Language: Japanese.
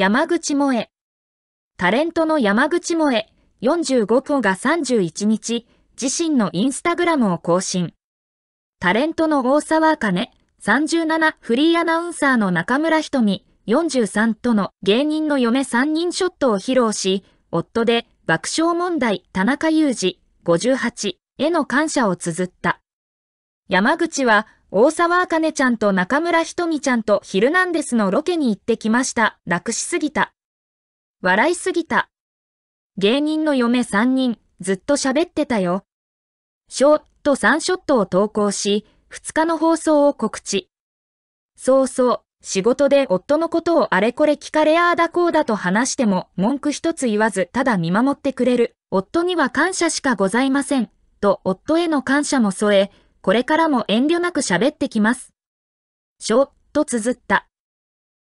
山口萌え。タレントの山口萌え45個が31日、自身のインスタグラムを更新。タレントの大沢ね、37フリーアナウンサーの中村瞳43との芸人の嫁3人ショットを披露し、夫で爆笑問題田中裕二58への感謝を綴った。山口は大沢あかねちゃんと中村ひとみちゃんとヒルナンデスのロケに行ってきました。楽しすぎた。笑いすぎた。芸人の嫁三人、ずっと喋ってたよ。ショットンショットを投稿し、二日の放送を告知。そうそう、仕事で夫のことをあれこれ聞かれああだこうだと話しても文句一つ言わずただ見守ってくれる。夫には感謝しかございません。と夫への感謝も添え、これからも遠慮なく喋ってきます。しょ、と綴った。